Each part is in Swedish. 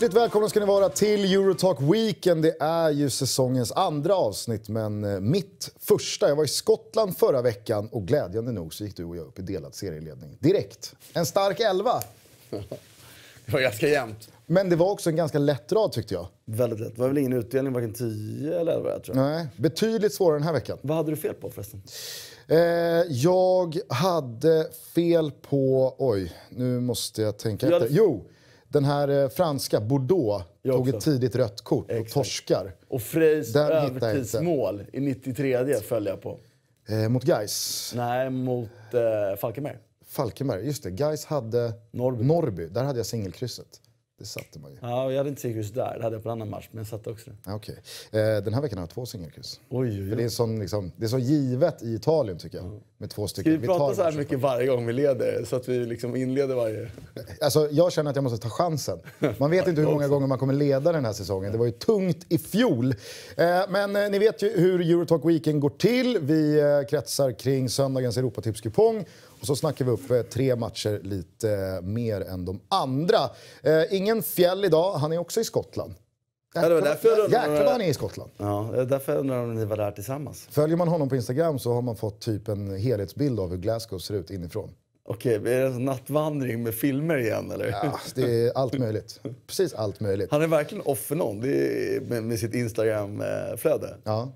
Hjärtligt välkomna ska ni vara till Eurotalk Weekend. Det är ju säsongens andra avsnitt, men eh, mitt första. Jag var i Skottland förra veckan och glädjande nog så gick du och jag upp i delad serieledning direkt. En stark elva. Det var ganska jämnt. Men det var också en ganska lätt rad tyckte jag. Väldigt lätt. Det var väl ingen utdelning, varken 10 eller 11 tror jag. Nej, betydligt svårare den här veckan. Vad hade du fel på förresten? Eh, jag hade fel på... Oj, nu måste jag tänka jag efter. Jo! Den här eh, franska Bordeaux jag tog också. ett tidigt rött kort Exakt. och torskar. Och Frejs övertidsmål i 93 följer jag på. Eh, mot Geis? Nej, mot eh, Falkenberg. Falkenberg, just det. Geis hade Norrby. Norrby. Där hade jag singelkrysset. Det satte man ju. Ja, jag hade inte singelkryss där. Det hade jag på en annan match, men jag satte också det. Okay. Eh, den här veckan har jag två singelkryss. Oj, oj, oj. Det, är sån, liksom, så givet i Italien, tycker jag. Med två stycken. Ska vi, prata så här mycket faktiskt. varje gång vi leder? Så att vi liksom inleder varje... Alltså, jag känner att jag måste ta chansen. Man vet inte hur många gånger man kommer leda den här säsongen. Det var ju tungt i fjol. Eh, men eh, ni vet ju hur Eurotalk Weekend går till. Vi eh, kretsar kring söndagens Europatipskupong och så snackar vi upp eh, tre matcher lite eh, mer än de andra. Eh, ingen fjäll idag, han är också i Skottland. Ja, det var jag Jäklar vad han är i Skottland. Ja, det var därför jag undrar om ni var där tillsammans. Följer man honom på Instagram så har man fått typ en helhetsbild av hur Glasgow ser ut inifrån. Okej, okay, är det en nattvandring med filmer igen eller? Ja, det är allt möjligt. Precis allt möjligt. Han är verkligen off för on det är med, sitt Instagram-flöde. Ja.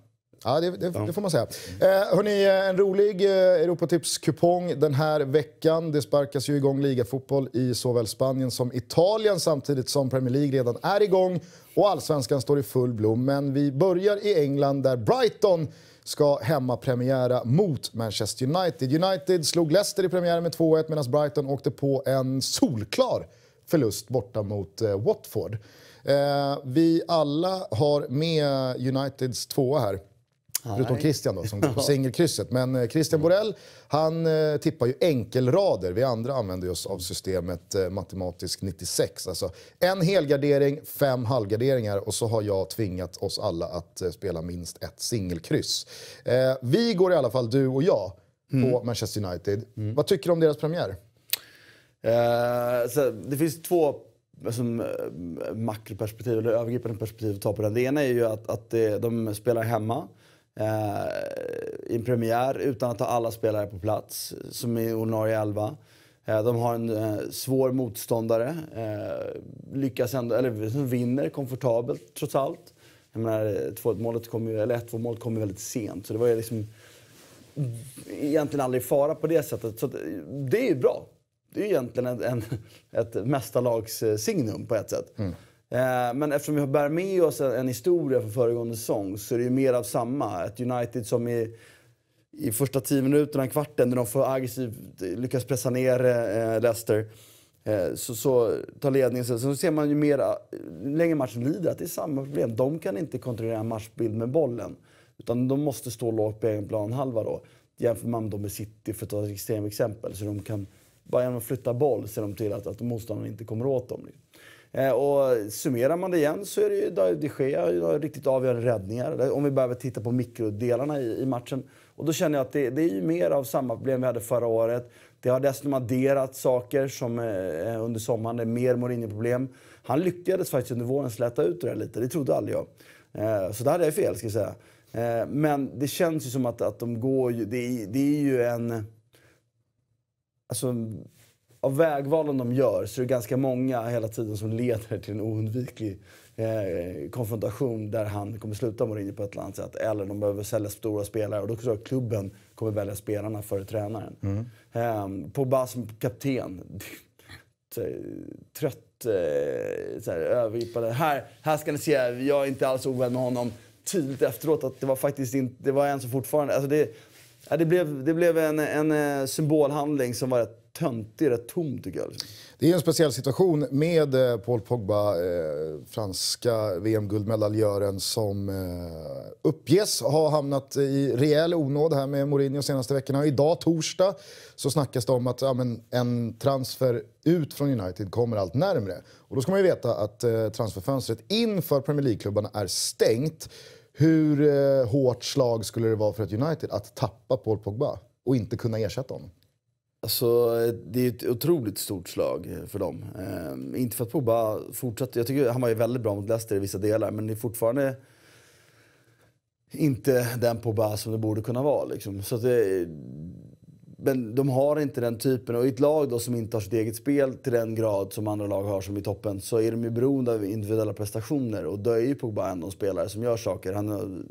Ja, det, det, det får man säga. Eh, hörni, en rolig eh, Europatips-kupong den här veckan. Det sparkas ju igång ligafotboll i såväl Spanien som Italien samtidigt som Premier League redan är igång och allsvenskan står i full blom. Men vi börjar i England där Brighton ska hemmapremiära mot Manchester United. United slog Leicester i premiären med 2-1 medan Brighton åkte på en solklar förlust borta mot eh, Watford. Eh, vi alla har med Uniteds tvåa här. Förutom Christian då, som går på singelkrysset. Men eh, Christian Borell, han eh, tippar ju enkelrader. Vi andra använder oss av systemet eh, matematisk 96. Alltså en helgardering, fem halvgarderingar och så har jag tvingat oss alla att spela minst ett singelkryss. Vi går i alla fall, du och jag, mm. på Manchester United. Mm. Vad tycker du om deras premiär? Eh, så det finns två som liksom, makroperspektiv eller övergripande perspektiv att ta på den. Det ena är ju att, att de spelar hemma. Eh, i en premiär utan att ha alla spelare på plats som i ordinarie elva. Eh, de har en eh, svår motståndare. Lyckas ändå, eller vinner komfortabelt trots allt. Jag menar, 1-2 målet kom ju, eller 1-2 målet kom ju väldigt sent. Så det var ju liksom egentligen aldrig fara på det sättet. Så det är ju bra. Det är ju egentligen en, en, ett mästarlagssignum på ett sätt. Mm. Eh, men eftersom vi bär med oss en historia från föregående säsong så är det ju mer av samma. Ett United som i, i första tio minuterna, kvarten, när de får aggressivt eh, lyckas pressa ner eh, Leicester så, så tar ledningen sen. Sen ser man ju mer, längre matchen lider, att det är samma problem. De kan inte kontrollera en matchbild med bollen. Utan de måste stå lågt på egen planhalva då. Jämför man då med City, för att ta ett extremt exempel. Så de kan, bara genom att flytta boll ser de till att, att motståndaren inte kommer åt dem. Eh, och summerar man det igen så är det ju David de Gea riktigt avgörande räddningar. Om vi behöver titta på mikrodelarna i, i matchen. Och då känner jag att det, det är ju mer av samma problem vi hade förra året. Det har dessutom adderat saker som eh, eh under sommaren, det är mer Mourinho-problem. Han lyckades faktiskt under våren släta ut det där lite, det trodde aldrig jag. Eh, så där hade jag fel, ska jag säga. Eh, men det känns ju som att, att de går ju, det, det är ju en... Alltså, av vägvalen de gör så är det ganska många hela tiden som leder till en oundviklig eh, konfrontation där han kommer sluta Mourinho på ett eller annat sätt. Eller de behöver sälja stora spelare och då tror jag klubben kommer välja spelarna före tränaren. Mm. Eh, Pogba som kapten. Trött, eh, så övergripande. Här, här ska ni se, jag är inte alls ovän med honom. Tydligt efteråt att det var faktiskt inte, det var en som fortfarande... Alltså det, det, blev, det blev en, en eh, symbolhandling som var rätt töntig, rätt tom tycker jag. Liksom. Det är en speciell situation med eh, Paul Pogba, eh, franska VM-guldmedaljören som eh, uppges ha hamnat i rejäl onåd här med Mourinho de senaste veckorna. Idag, torsdag, så snackas det om att ja, en transfer ut från United kommer allt närmre. Och då ska man ju veta att eh, transferfönstret inför Premier League-klubbarna är stängt. Hur eh, hårt slag skulle det vara för ett United att tappa Paul Pogba och inte kunna ersätta honom? Alltså, det är ett otroligt stort slag eh, för dem. Eh, inte för att Pogba fortsatte. Jag tycker han var ju väldigt bra mot Leicester i vissa delar, men det är fortfarande inte den Pogba som det borde kunna vara. Liksom. Så det, eh, men de har inte den typen. Och i ett lag då som inte har sitt eget spel till den grad som andra lag har som i toppen så är de ju beroende av individuella prestationer. Och då är ju Pogba ändå en spelare som gör saker. Han, eh,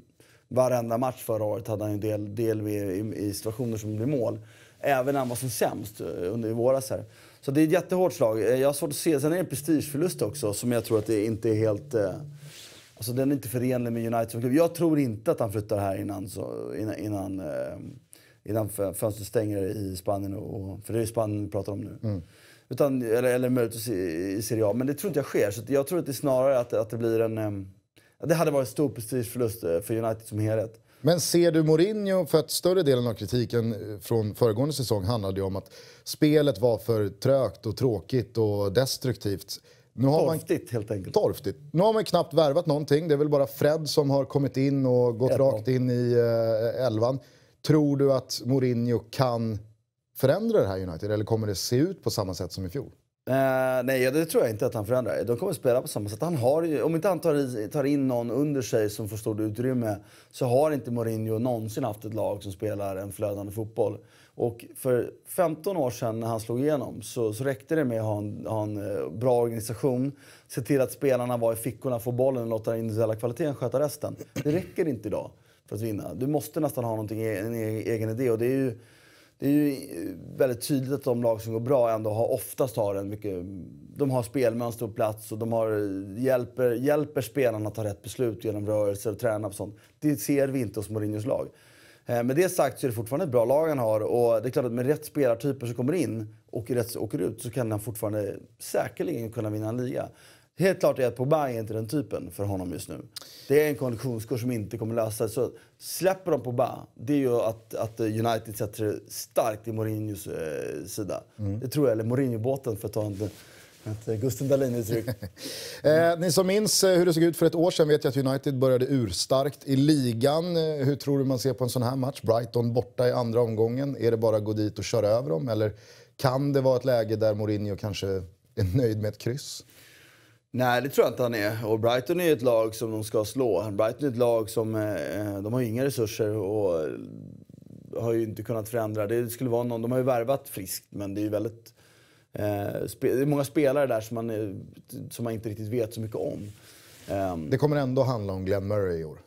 varenda match förra året hade han en del, del i, i situationer som blir mål även när han var som sämst eh, under i våras. Här. Så det är ett jättehårt slag. Eh, jag har svårt att se. Sen är det en prestigeförlust också som jag tror att det inte är helt... Eh, alltså den är inte förenlig med United som klubb. Jag tror inte att han flyttar här innan, så, innan, innan, eh, innan fönstret stänger i Spanien. Och, för det är Spanien vi pratar om nu. Mm. Utan, eller, eller möjligtvis i, i Serie A. Men det tror inte jag sker. Så jag tror att det snarare att, att det blir en... Eh, det hade varit en stor prestigeförlust eh, för United som helhet. Men ser du Mourinho, för att större delen av kritiken eh, från föregående säsong handlade ju om att spelet var för trögt och tråkigt och destruktivt. Nu har torftigt man, helt enkelt. Torftigt. Nu har man knappt värvat någonting. Det är väl bara Fred som har kommit in och gått Även. rakt in i uh, elvan. Tror du att Mourinho kan förändra det här United eller kommer det se ut på samma sätt som i fjol? Uh, nej, det tror jag inte att han förändrar. De kommer spela på samma sätt. Han har om inte han tar, tar in någon under sig som får stort utrymme så har inte Mourinho någonsin haft ett lag som spelar en flödande fotboll. Och för 15 år sedan när han slog igenom så, så räckte det med att ha en, ha en, eh, bra organisation, se till att spelarna var i fickorna, få bollen och låta den individuella kvaliteten sköta resten. Det räcker inte idag för att vinna. Du måste nästan ha någonting, en e- egen idé. Och det är ju, det är ju eh, väldigt tydligt att de lag som går bra ändå har, oftast har en mycket... De har spelmönster på plats och de har, eh, hjälper, hjälper spelarna att ta rätt beslut genom rörelser och träna och sånt. Det ser vi inte hos Mourinhos lag. Eh, med det sagt så är det fortfarande ett bra lag han har och det är klart att med rätt spelartyper som kommer in och rätt åker ut så kan han fortfarande säkerligen kunna vinna en liga. Helt klart är att Pogba är inte den typen för honom just nu. Det är en konditionskurs som inte kommer lösa Så släpper de Pogba, det är ju att, att United sätter starkt i Mourinhos eh, sida. Mm. Det tror jag, eller Mourinho-båten för att ta en ett eh, Gusten Dahlin-uttryck. eh, ni som minns eh, hur det såg ut för ett år sedan vet ju att United började urstarkt i ligan. Eh, hur tror du man ser på en sån här match? Brighton borta i andra omgången. Är det bara att gå dit och köra över dem? Eller kan det vara ett läge där Mourinho kanske är nöjd med ett kryss? Nej, det tror jag inte han är. Och Brighton är ett lag som de ska slå. Brighton är ett lag som... Eh, de har inga resurser och har ju inte kunnat förändra. Det skulle vara någon, de har ju värvat friskt, men det är ju väldigt... Eh, det är många spelare där som man, eh, som man inte riktigt vet så mycket om. Um, det kommer ändå handla om Glenn Murray i år.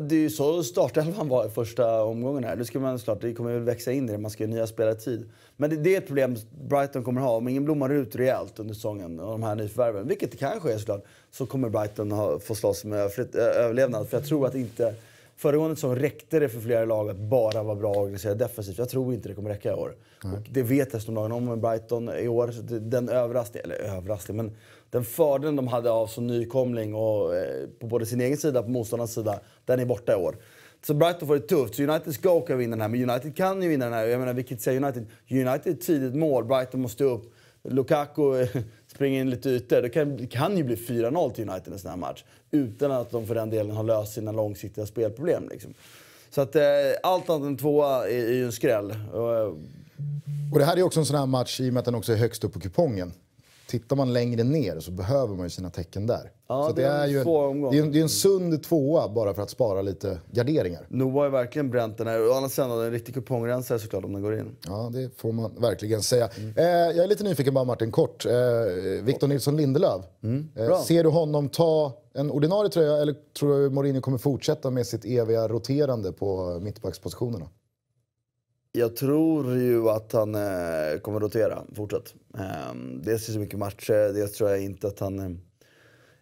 Det är ju så startelvan var i första omgången här. Det ska man såklart, det kommer väl växa in i det. Man ska ju nya spelartid. Men det, det, är ett problem Brighton kommer ha. Om ingen blommar ut rejält under säsongen och de här nyförvärven, vilket det kanske är såklart, så kommer Brighton ha, få slåss med överlevnad. För jag tror att inte... Föregående säsong räckte det för flera lag att bara vara bra organiserade defensivt. Jag tror inte det kommer räcka i år. Nej. Och det vet dessutom lagen om med Brighton i år. Den överraskning... eller överraskning. men den fördelen de hade av som nykomling och, eh, på både sin egen sida och på motståndarnas sida den är borta i år. Så Brighton får det tufft. Så United ska åka vinna den här, men United kan ju vinna den här. Jag menar, vilket säger United? United är tidigt mål, Brighton måste upp. Lukaku springer in lite ytor. Det kan, det kan ju bli 4-0 till United i en sån här match. Utan att de för den delen har löst sina långsiktiga spelproblem. Liksom. Så att, eh, allt annat än tvåa är, ju en skräll. Och, eh, och det här är också en sån här match i och med att den också är högst upp på kupongen tittar man längre ner så behöver man ju sina tecken där. Ja, så det, det är, ju det är, en, det är en sund tvåa bara för att spara lite garderingar. Noah har ju verkligen bränt den här. Å andra sidan, en riktig kupongrensare såklart om den går in. Ja, det får man verkligen säga. Mm. Eh, jag är lite nyfiken bara Martin, kort. Eh, Victor Nilsson Lindelöf. Mm. Eh, ser du honom ta en ordinarie tröja eller tror du Mourinho kommer fortsätta med sitt eviga roterande på mittbackspositionerna? Jag tror ju att han eh, kommer rotera fortsatt. Eh, dels är så mycket matcher, dels tror jag inte att han... Eh,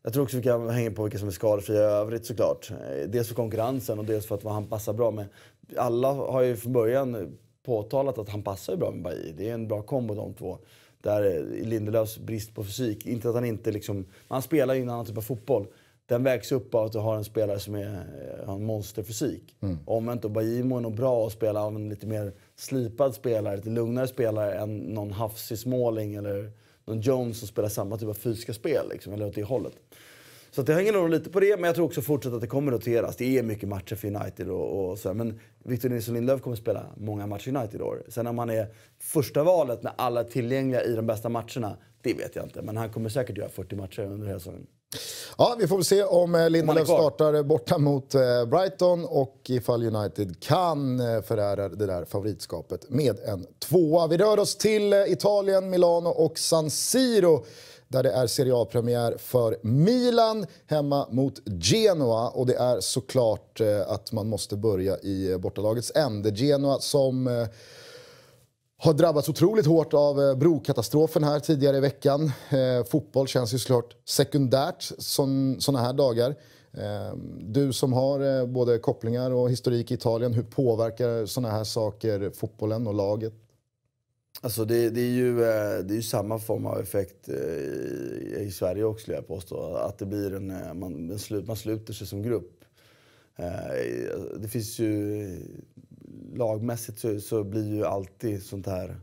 jag tror också att det hänger på vilka som är skadefria i övrigt såklart. Eh, dels för konkurrensen och dels för att han passar bra med... Alla har ju från början påtalat att han passar bra med Bailly. Det är en bra kombo de två. Där eh, Lindelöfs brist på fysik, inte att han inte liksom... Han spelar ju en annan typ av fotboll den vägs upp av att du har en spelare som är, eh, har en monsterfysik. Mm. Omvänt då, Bajimo är nog bra att spela av en lite mer slipad spelare, lite lugnare spelare än någon hafsig Småling eller någon Jones som spelar samma typ av fysiska spel, liksom, eller åt det hållet. Så det hänger nog lite på det, men jag tror också fortsatt att det kommer roteras. Det är mycket matcher för United och, och så. Men Victor Nilsson Lindelöf kommer spela många matcher United i år. Sen om han är första valet när alla är tillgängliga i de bästa matcherna, det vet jag inte. Men han kommer säkert göra 40 matcher under hela säsongen. Ja, vi får väl se om eh, Lindelöf startar eh, borta mot eh, Brighton och ifall United kan förära det där favoritskapet med en tvåa. Vi rör oss till Italien, Milano och San Siro där det är Serie A-premiär för Milan hemma mot Genoa. Och det är såklart att man måste börja i bortalagets ände. Genoa som har drabbats otroligt hårt av eh, brokatastrofen här tidigare i veckan. Eh, fotboll känns ju såklart sekundärt sådana här dagar. Eh, du som har eh, både kopplingar och historik i Italien, hur påverkar sådana här saker fotbollen och laget? Alltså det, det, är ju, eh, det är ju samma form av effekt eh, i, Sverige också, skulle jag påstå. Att det blir en, man, man sluter sig som grupp. Det finns ju lagmässigt så, så, blir ju alltid sånt här...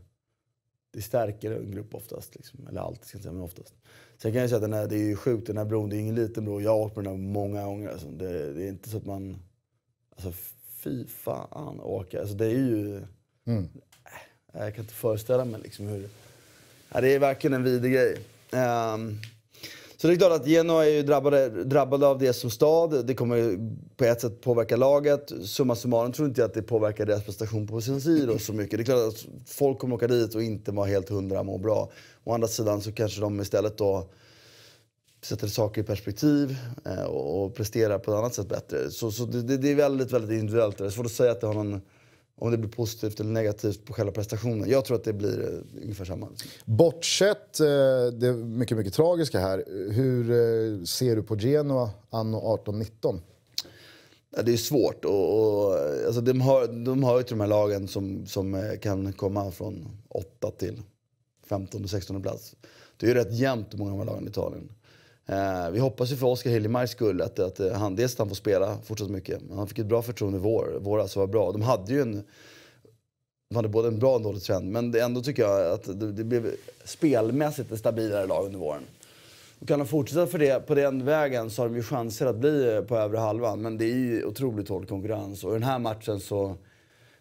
Det stärker en grupp oftast. Liksom. Eller alltid, ska jag säga, men oftast. Sen kan jag säga att den här, det är ju sjukt. Den här bron, det är ingen liten bro. Jag har åkt på den här många gånger. Alltså. Det, det, är inte så att man... Alltså, fy fan åka. Alltså, det är ju... Mm. Äh, jag kan inte föreställa mig liksom hur... det är verkligen en vidrig grej. Um, så det är klart att Genoa är ju drabbade, drabbade av det som stad. Det kommer på ett sätt påverka laget. Summa summarum tror inte jag att det påverkar deras prestation på sin sida. så mycket. Det är klart att folk kommer åka dit och inte vara helt hundra må bra. Å andra sidan så kanske de istället då sätter saker i perspektiv eh, och presterar på ett annat sätt bättre. Så, så det, det, är väldigt, väldigt individuellt. Det är svårt att säga att det har någon om det blir positivt eller negativt på själva prestationen. Jag tror att det blir eh, ungefär samma. Liksom. Bortsett eh, det mycket, mycket tragiska här, hur eh, ser du på Genoa anno 18-19? Ja, det är svårt. Och, och, alltså, de, har, de har ju till de här lagen som, som eh, kan komma från 8 till 15 och 16 plats. Det är ju rätt jämnt i många av de här lagen i Italien. Eh, vi hoppas ju för Oskar Hiljemarks skull att, att eh, han, dels att han får spela fortsatt mycket. Han fick ett bra förtroende i vår, våras och var bra. De hade ju en... De hade både en bra och en dålig trend. Men det, ändå tycker jag att det, det blev spelmässigt ett stabilare lag under våren. Och kan de fortsätta för det, på den vägen så har de ju chanser att bli eh, på övre halvan. Men det är ju otroligt hård konkurrens. Och i den här matchen så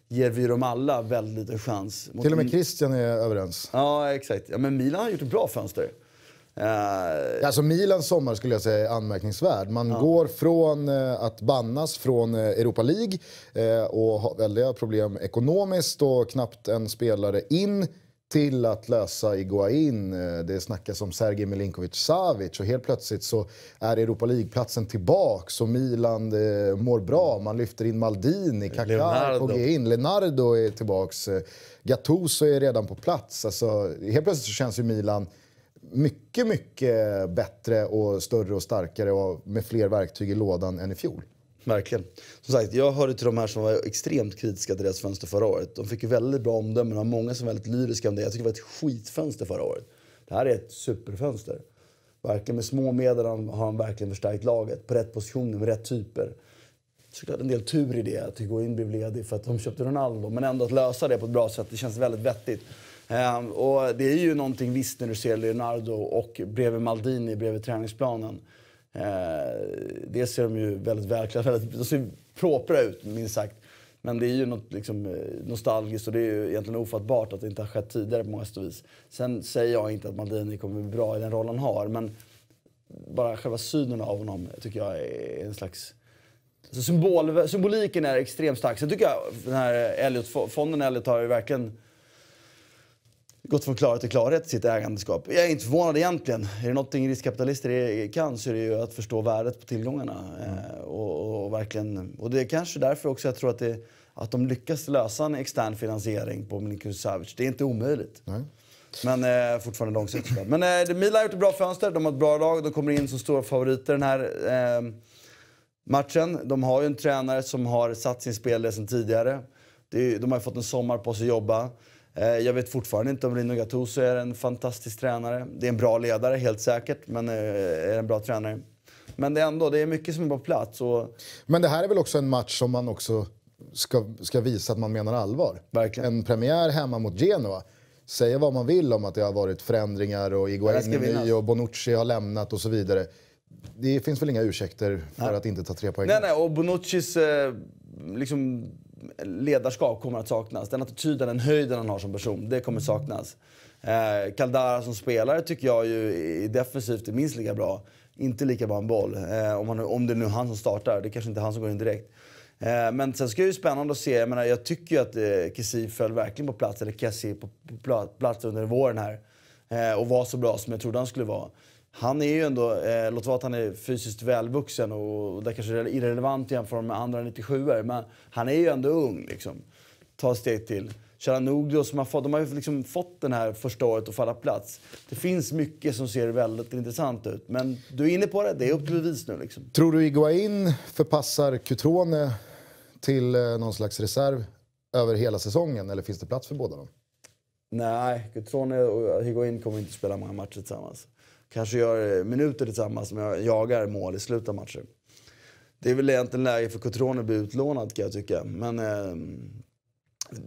ger vi dem alla väldigt liten chans. Till och med Christian är överens. Ja, exakt. Ja, men Milan har gjort ett bra fönster. Uh, alltså Milans sommar skulle jag säga är anmärkningsvärd. Man ja. går från eh, att bannas från eh, Europa League eh, och har väldiga problem ekonomiskt och knappt en spelare in till att lösa Iguain. Eh, det snackas om Sergej Milinkovic-Savic och helt plötsligt så är Europa League-platsen tillbaka och Milan eh, mår bra. Man lyfter in Maldini, Kaká, Poggein, Leonardo är tillbaks. Gattuso är redan på plats. Alltså, helt plötsligt så känns ju Milan mycket, mycket bättre och större och starkare och med fler verktyg i lådan än i fjol. Verkligen. Som sagt, jag hörde till de här som var extremt kritiska till deras fönster förra året. De fick ju väldigt bra omdömen och många som var väldigt lyriska om det. Jag tycker det var ett skitfönster förra året. Det här är ett superfönster. Verkligen med små medel har han verkligen förstärkt laget. På rätt positioner, med rätt typer. Såklart en del tur i det, att Higuain blev ledig för att de köpte Ronaldo. Men ändå att lösa det på ett bra sätt, det känns väldigt vettigt. Ehm, och det är ju någonting visst när du ser Leonardo och bredvid Maldini bredvid träningsplanen. Ehm, det ser de ju väldigt välklädda De ser propra ut, minst sagt. Men det är ju något liksom, eh, nostalgiskt och det är ju egentligen ofattbart att det inte har skett tidigare på många vis. Sen säger jag inte att Maldini kommer bli bra i den roll han har, men bara själva synen av honom tycker jag är en slags... Alltså symbol, symboliken är extremt stark. Sen tycker jag den här Elliot, fonden Elliot har ju verkligen gått från klarhet till klarhet i sitt ägandeskap. Jag är inte förvånad egentligen. Är det någonting riskkapitalister kan så är det ju att förstå värdet på tillgångarna. Mm. Eh, och, och, verkligen, och det är kanske därför också jag tror att, det, att de lyckas lösa en extern finansiering på Milinkovic Savic. Det är inte omöjligt. Nej. Men eh, fortfarande långsiktigt. Men eh, Milan har gjort ett bra fönster. De har ett bra lag. De kommer in som stora favoriter den här eh, matchen. De har ju en tränare som har satt sin spelare sedan tidigare. Det, de har fått en sommar på sig att jobba. Eh, jag vet fortfarande inte om Rino Gattuso är en fantastisk tränare. Det är en bra ledare, helt säkert, men eh, är en bra tränare. Men det är ändå, det är mycket som är på plats. Och... Men det här är väl också en match som man också ska, ska visa att man menar allvar? Verkligen. En premiär hemma mot Genoa. Säga vad man vill om att det har varit förändringar och Iguain och Bonucci har lämnat och så vidare. Det finns väl inga ursäkter för nej. att inte ta tre poäng? Nej, nej, och Bonuccis eh, liksom ledarskap kommer att saknas. Den attityden, den höjden han har som person, det kommer saknas. Eh, Caldara som spelare tycker jag ju i defensivt är minst lika bra. Inte lika bra en boll. Eh, om, han, om det är nu är han som startar. Det kanske inte är han som går in direkt. Eh, men sen ska det ju spännande att se. Jag, menar, jag tycker ju att eh, Kessie föll verkligen på plats, eller Kessie på, plats under våren här. Eh, och var så bra som jag trodde han skulle vara. Han är ju ändå, eh, låt vara att han är fysiskt välvuxen och, och det kanske är irrelevant jämfört med andra 97 er men han är ju ändå ung. Liksom. Ta ett steg till. Chalanoglu som har fått, de har ju liksom fått den här första året att falla plats. Det finns mycket som ser väldigt intressant ut. Men du är inne på det, det är upp till bevis nu. Liksom. Tror du Iguain förpassar Cutrone till eh, någon slags reserv över hela säsongen eller finns det plats för båda dem? Nej, Cutrone och Higuain kommer inte spela många matcher tillsammans kanske gör minuter tillsammans men jag jagar mål i slutet av matcher. Det är väl egentligen läge för Cotrone att bli utlånad kan jag tycka. Men, eh,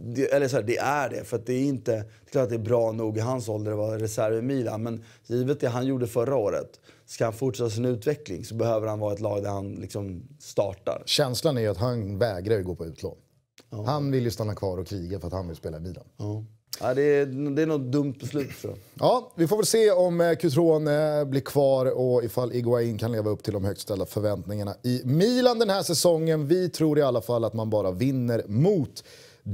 det, eller så här, det är det. För det är inte... Det är klart att det är bra nog i hans ålder att vara reserv i Milan. Men givet det han gjorde förra året, ska han fortsätta sin utveckling så behöver han vara ett lag där han liksom startar. Känslan är att han vägrar gå på utlån. Ja. Han vill ju stanna kvar och kriga för att han vill spela i Milan. Ja. Ja, det, är, det är något dumt beslut tror Ja, vi får väl se om Cutron eh, eh, blir kvar och ifall Iguain kan leva upp till de högt ställda förväntningarna i Milan den här säsongen. Vi tror i alla fall att man bara vinner mot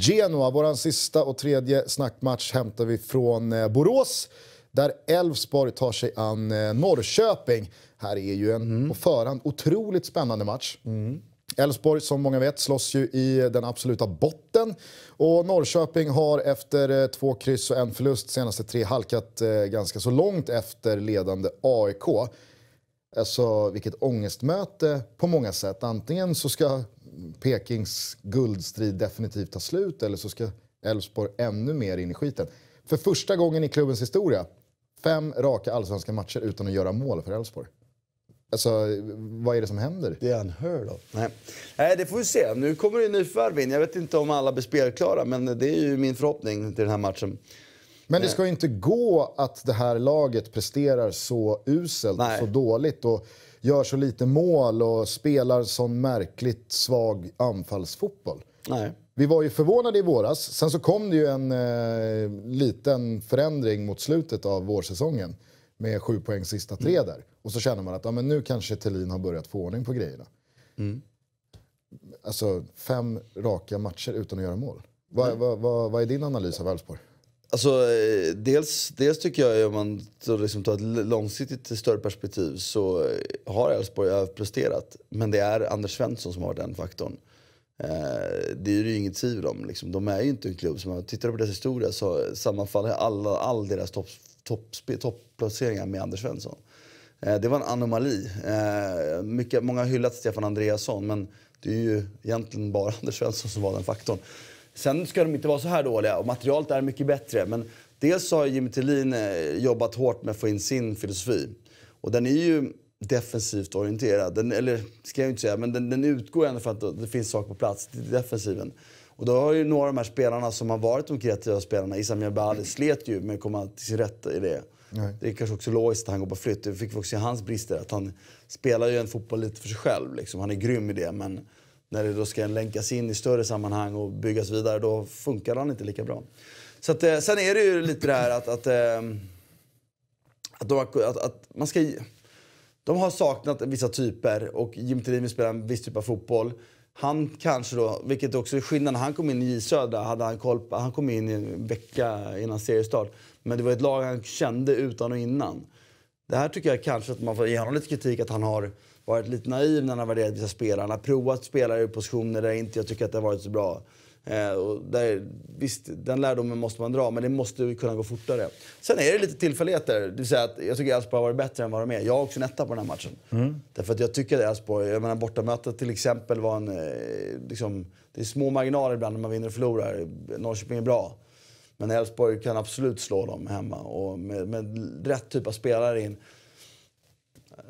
Genoa. Vår sista och tredje snackmatch hämtar vi från eh, Borås där Elfsborg tar sig an Norrköping. Här är ju en mm. på förhand otroligt spännande match. Mm. Elfsborg som många vet slåss ju i den absoluta botten. Och Norrköping har efter eh, två kryss och en förlust senaste tre halkat eh, ganska så långt efter ledande AIK. Alltså vilket ångestmöte på många sätt. Antingen så ska Pekings guldstrid definitivt ta slut eller så ska Elfsborg ännu mer in i skiten. För första gången i klubbens historia, fem raka allsvenska matcher utan att göra mål för Elfsborg. Alltså, vad är det som händer? Det är unheard of. Nej. Nej, det får vi se. Nu kommer det nyförvärv in. Jag vet inte om alla blir spelklara, men det är ju min förhoppning till den här matchen. Men det eh. ska ju inte gå att det här laget presterar så uselt, Nej. så dåligt och gör så lite mål och spelar sån märkligt svag anfallsfotboll. Nej. Vi var ju förvånade i våras. Sen så kom det ju en eh, liten förändring mot slutet av vårsäsongen med sju poäng sista tre mm. där. Och så känner man att ja, men nu kanske Tellin har börjat få ordning på grejerna. Mm. Alltså fem raka matcher utan att göra mål. Vad, mm. vad, vad, vad är din analys av Elfsborg? Alltså, eh, dels, dels tycker jag, om man liksom tar ett långsiktigt större perspektiv så eh, har Elfsborg överpresterat. Men det är Anders Svensson som har den faktorn. Eh, det är det ju inget tvivel om. Liksom. De är ju inte en klubb som, tittar på deras historia så sammanfaller alla, all deras topp topplaceringar top med Anders Svensson. Eh, det var en anomali. Eh, mycket, många har hyllat Stefan Andreasson, men det är ju egentligen bara Anders Svensson som var den faktorn. Sen ska de inte vara så här dåliga och materialet är mycket bättre. Men dels har Jimmy Tillin eh, jobbat hårt med att få in sin filosofi. Och den är ju defensivt orienterad. Den, eller ska jag inte säga, men den, den utgår ändå från att det finns saker på plats. Defensiven. Och då har ju några av de här spelarna som har varit de kreativa spelarna, Isam Jabali, slet ju men kom aldrig till sin rätt i det. Nej. Det är kanske också logiskt att han går på flytt. Det fick vi också se hans brister. Att han spelar ju en fotboll lite för sig själv. Liksom. Han är grym i det. Men när det då ska länkas in i större sammanhang och byggas vidare, då funkar han inte lika bra. Så att, eh, sen är det ju lite det här att, att, eh, att, de, att, att, man ska... De har saknat vissa typer och Jim Thelin vill spela en viss typ av fotboll. Han kanske då, vilket också är skillnaden, han kom in i J Södra, hade han, koll på, han kom in en vecka innan seriestart. Men det var ett lag han kände utan och innan. Det här tycker jag kanske att man får ge honom lite kritik att han har varit lite naiv när han har värderat vissa spelare. Han har provat spelare i positioner där jag inte jag tycker att det har varit så bra. Eh, och där, visst, den lärdomen måste man dra, men det måste kunna gå fortare. Sen är det lite tillfälligheter. Det vill säga att jag tycker Elfsborg har varit bättre än vad de är. Jag har också en etta på den här matchen. Mm. Därför att jag tycker att Elfsborg, jag menar bortamötet till exempel var en... Eh, liksom, det är små marginaler ibland när man vinner och förlorar. Norrköping är bra. Men Elfsborg kan absolut slå dem hemma och med, med rätt typ av spelare in.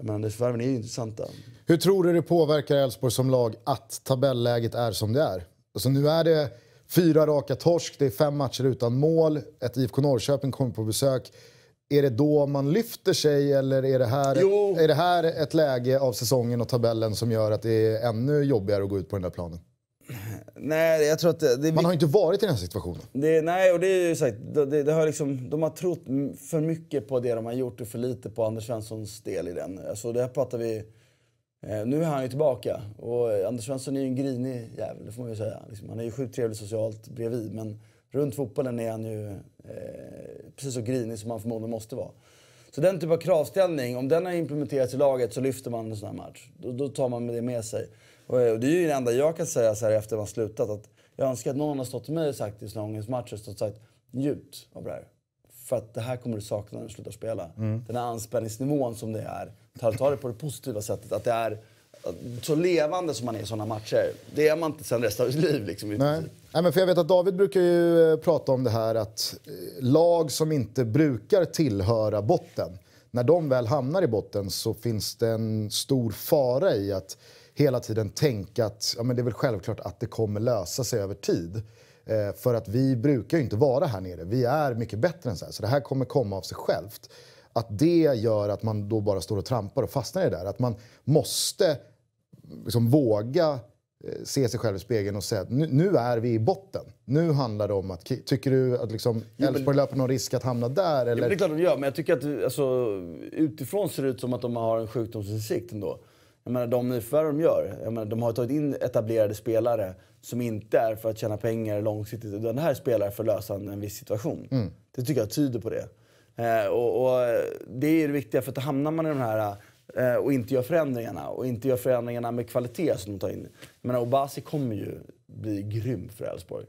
Men det förvärven är ju intressanta. Hur tror du det påverkar Elfsborg som lag att tabelläget är som det är? Alltså nu är det fyra raka torsk, det är fem matcher utan mål, ett IFK Norrköping kommer på besök. Är det då man lyfter sig eller är det, här, är det här ett läge av säsongen och tabellen som gör att det är ännu jobbigare att gå ut på den där planen? Nej, jag tror att det, det, Man har ju inte varit i den här situationen. Det, nej, och det är ju sagt, det, det, har liksom, de har trott för mycket på det de har gjort och för lite på Anders Svenssons del i den. Alltså, det här pratar vi Eh, nu är han ju tillbaka. Och eh, Anders Svensson är ju en grinig jävel, det får man ju säga. Liksom, han är ju sjukt trevlig socialt bredvid, men runt fotbollen är han ju eh, precis så grinig som han förmodligen måste vara. Så den typen av kravställning, om den har implementerats i laget så lyfter man en sån här match. Då, då tar man det med sig. Och, eh, och, det är ju det enda jag kan säga så här efter man slutat. Att jag önskar att någon har stått till mig och sagt i Slångens ångestmatcher stått och sagt njut av det här. För att det här kommer du sakna när du slutar spela. Mm. Den här anspänningsnivån som det är ta det på det positiva sättet. Att det är så levande som man är i såna matcher, det är man inte sen resten av sitt liv. Liksom, Nej. Nej, men för jag vet att David brukar ju eh, prata om det här att eh, lag som inte brukar tillhöra botten, när de väl hamnar i botten så finns det en stor fara i att hela tiden tänka att ja, men det är väl självklart att det kommer lösa sig över tid. Eh, för att vi brukar ju inte vara här nere. Vi är mycket bättre än så här, så det här kommer komma av sig självt att det gör att man då bara står och trampar och fastnar i det där. Att man måste liksom våga eh, se sig själv i spegeln och säga att nu, nu, är vi i botten. Nu handlar det om att... Tycker du att liksom Elfsborg löper någon risk att hamna där? Eller? Ja, det är klart de gör, men jag tycker att alltså, utifrån ser det ut som att de har en sjukdomsinsikt ändå. Jag menar, de nyförvärv de gör, jag menar, de har tagit in etablerade spelare som inte är för att tjäna pengar långsiktigt, utan det här är för att lösa en, en viss situation. Mm. Det tycker jag tyder på det. Eh, och, och, det är det viktiga, för att hamnar man i de här eh, och inte gör förändringarna och inte gör förändringarna med kvalitet som de tar in. Men Obasi kommer ju bli grym för Elfsborg.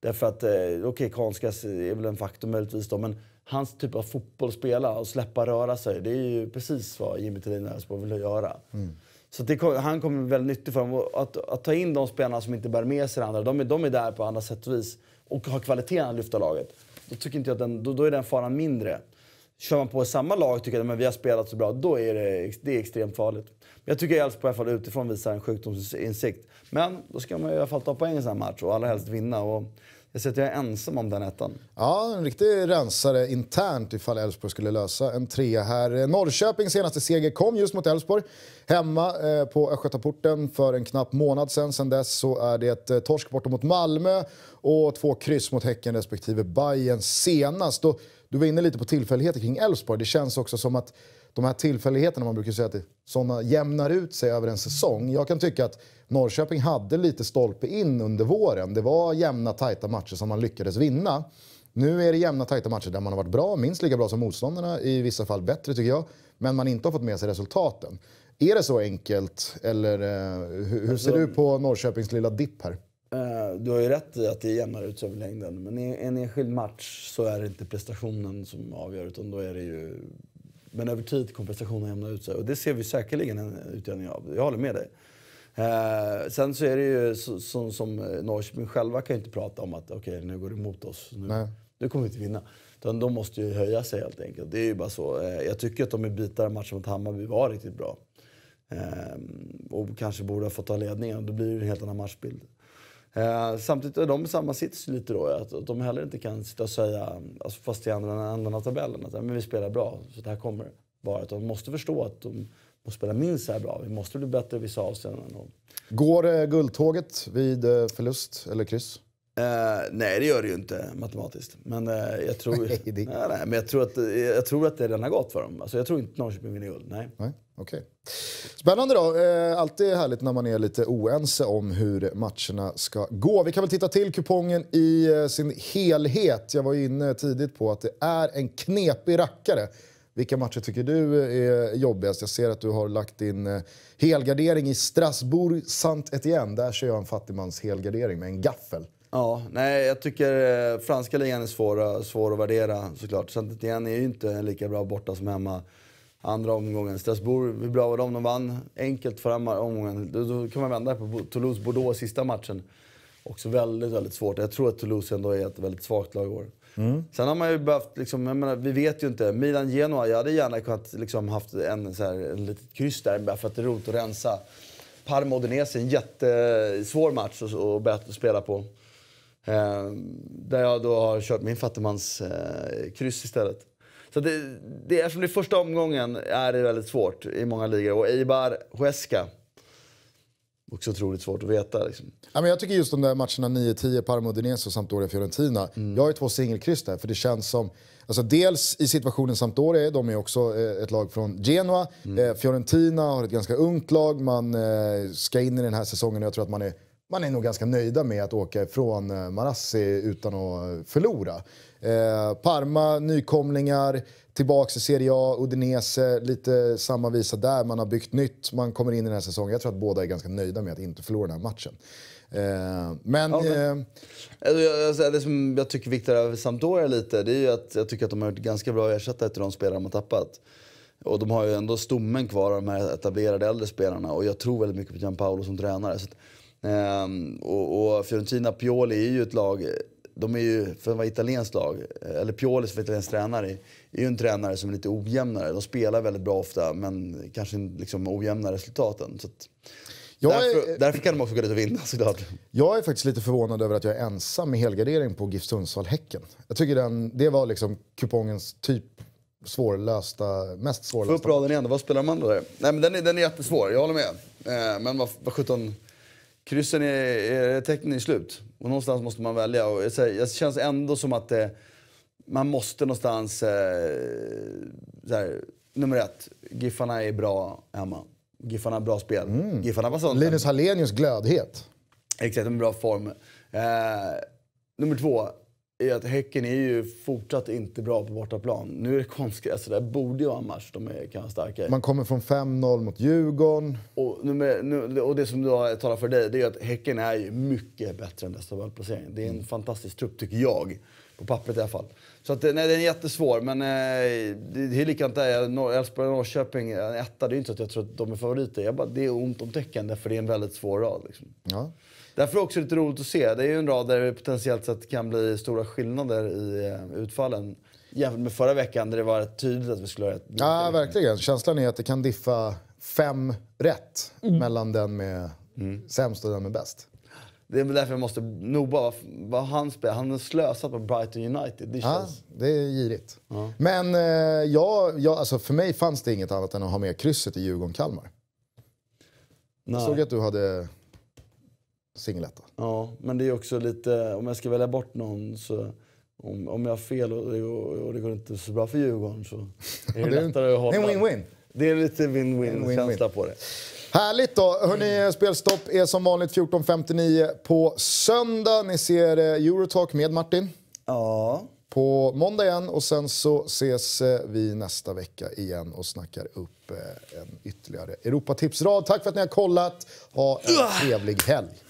Därför att, eh, okej, okay, Kanskas är väl en faktor möjligtvis då, men hans typ av fotboll, spela och släppa röra sig, det är ju precis vad Jimmy Thelin och Elfsborg vill göra. Mm. Så det, han kommer bli väldigt nyttig för dem. Att, att, ta in de spelarna som inte bär med sig det andra, de, de är där på andra sätt och vis och har kvaliteten att lyfta laget. Då tycker inte jag den, då, då är den faran mindre. Kör man på samma lag tycker jag att vi har spelat så bra, då är det, det är extremt farligt. Jag tycker att Elfsborg i alla fall utifrån visar en sjukdomsinsikt. Men då ska man i alla fall ta poäng i en sån här match och allra helst vinna. Och jag ser att jag är ensam om den ettan. Ja, en riktig rensare internt ifall Elfsborg skulle lösa en trea här. Norrköpings senaste seger kom just mot Elfsborg. Hemma eh, på Östgötaporten för en knapp månad sedan. Sedan dess så är det eh, torsk bortom mot Malmö och två kryss mot Häcken respektive Bayern senast. du var inne lite på tillfälligheter kring Elfsborg. Det känns också som att de här tillfälligheterna, man brukar säga att sådana jämnar ut sig över en säsong. Jag kan tycka att Norrköping hade lite stolpe in under våren. Det var jämna, tajta matcher som man lyckades vinna. Nu är det jämna, tajta matcher där man har varit bra, minst lika bra som motståndarna, i vissa fall bättre tycker jag, men man inte har fått med sig resultaten. Är det så enkelt? Eller eh, hur, hur, ser du på Norrköpings lilla dipp här? Eh, du har ju rätt i att det jämnar ut sig över längden. Men i en enskild match så är det inte prestationen som avgör utan då är det ju men över tid kompensationen jämnar ut sig. Och det ser vi säkerligen en utjämning av. Jag håller med dig. Eh, sen så är det ju så, så, som eh, Norrköping själva kan ju inte prata om att okej, okay, nu går det emot oss. Nu, Nej. nu kommer vi inte vinna. Utan de måste ju höja sig helt enkelt. Det är ju bara så. Eh, jag tycker att de i bitar av matchen mot Hammarby var riktigt bra. Eh, och kanske borde ha fått ta ledningen. Då blir det en helt annan matchbild. Eh, samtidigt är de i samma sits lite då. Att, att de heller inte kan sitta och säga, alltså fast i andra änden av tabellen, att men vi spelar bra, så det här kommer vara. Utan de måste förstå att de måste spela minst så här bra. Vi måste bli bättre i vissa avseenden. Går eh, guldtåget vid eh, förlust eller kryss? Eh, nej, det gör det ju inte matematiskt. Men, eh, jag, tror, nej, det... nej, nej, men jag, tror att, jag tror att det redan har gått för dem. Alltså, jag tror inte Norrköping vinner guld. Nej. nej. Okay. Spännande då. Eh, alltid härligt när man är lite oense om hur matcherna ska gå. Vi kan väl titta till kupongen i eh, sin helhet. Jag var ju inne tidigt på att det är en knepig rackare. Vilka matcher tycker du eh, är jobbigast? Jag ser att du har lagt din helgardering i Strasbourg saint Etienne. Där kör jag en fattigmans helgardering med en gaffel. Ja, nej, jag tycker eh, franska ligan är svår, svår att värdera såklart. saint Etienne är ju inte lika bra borta som hemma andra omgången. Strasbourg, hur bra var de? De vann enkelt förra omgången. Då, då kan man vända på Toulouse-Bordeaux sista matchen. Också väldigt, väldigt svårt. Jag tror att Toulouse ändå är ett väldigt svagt lag i år. Mm. Sen har man ju behövt, liksom, menar, vi vet ju inte. Milan-Genoa, jag hade gärna kunnat liksom, haft en, så här, en litet kryss där bara för att det är roligt att rensa. Parma och en jättesvår match att, att spela på. Eh, där jag då har kört min fattigmans eh, kryss istället. Så det, det, eftersom det är första omgången är det väldigt svårt i många ligor. Och Eibar, Huesca. Också otroligt svårt att veta. Liksom. Ja, men jag tycker just de där matcherna 9-10, Parma Udinese och Sampdoria Fiorentina. Mm. Jag har ju två singelkryss där, för det känns som... Alltså dels i situationen Sampdoria, de är också eh, ett lag från Genoa. Mm. Eh, Fiorentina har ett ganska ungt lag, man eh, ska in i den här säsongen och jag tror att man är man är nog ganska nöjda med att åka ifrån eh, Marassi utan att förlora. Eh, Parma, nykomlingar, tillbaka i Serie A, Udinese, lite samma visa där. Man har byggt nytt, man kommer in i den här säsongen. Jag tror att båda är ganska nöjda med att inte förlora den här matchen. Eh, men... Ja, men eh, alltså, jag, alltså, det som jag tycker viktar över Sampdoria lite, det är ju att jag tycker att de har gjort ganska bra ersättare till de spelare de har tappat. Och de har ju ändå stommen kvar av de här etablerade äldre spelarna och jag tror väldigt mycket på Gianpaolo som tränare. Så att, Ehm, och, och, Fiorentina Pioli är ju ett lag, de är ju, för att vara italienskt lag, eh, eller Pioli som italiensk tränare, är ju en tränare som är lite ojämnare. De spelar väldigt bra ofta men kanske liksom ojämna resultaten. Så att, därför, är, därför, kan de också gå dit och vinna såklart. Jag är faktiskt lite förvånad över att jag är ensam med helgardering på GIF Sundsvall-Häcken. Jag tycker den, det var liksom kupongens typ svårlösta, mest svårlösta. Få upp raden igen, vad spelar de andra där? Nej men den är, den är jättesvår, jag håller med. Eh, men vad, vad sjutton kryssen är, är tecknen är slut. Och någonstans måste man välja. Och det känns ändå som att det, eh, man måste någonstans... Eh, här, nummer ett, Giffarna är bra hemma. Giffarna har bra spel. Mm. Giffarna var sånt. Linus Hallenius glödhet. Exakt, de är i bra form. Eh, nummer två, är att Häcken är ju fortsatt inte bra på bortaplan. Nu är det konstgräs, så alltså, där borde ju vara en match de är, kan vara starkare. Man kommer från 5-0 mot Djurgården. Och, nu, nu, och det som då talar för dig, det är att Häcken är ju mycket bättre än dessa valplaceringar. Det är en mm. fantastisk trupp, tycker jag. På pappret i alla fall. Så att, nej, den är jättesvår, men eh, det är likadant där. Elfsborg och Norrköping, en eh, etta. Det är inte så att jag tror att de är favoriter. Jag bara, det är ont om tecken, för det är en väldigt svår rad. Liksom. Ja. Därför är det också lite roligt att se. Det är ju en rad där det potentiellt sett kan bli stora skillnader i eh, utfallen jämfört med förra veckan där det var tydligt att vi skulle ha rätt. Ja, verkligen. Känslan är att det kan diffa fem rätt mm. mellan den med mm. sämst och den med bäst. Det är därför jag måste noba vad han spelar. Han har slösat på Brighton United. Det, känns... ja, det är girigt. Ja. Men eh, jag, alltså för mig fanns det inget annat än att ha med krysset i Djurgården-Kalmar. Jag såg att du hade singeletta. Ja, men det är också lite, om jag ska välja bort någon så om, om jag har fel och det, går, och det går inte så bra för Djurgården så är det, lättare att hålla. En win-win. Det är lite win-win-känsla på det. Härligt då! Hörrni, spelstopp är som vanligt 14.59 på söndag. Ni ser eh, Eurotalk med Martin. Ja. På måndag igen och sen så ses eh, vi nästa vecka igen och snackar upp eh, en ytterligare Europatipsrad. Tack för att ni har kollat. Ha en trevlig helg.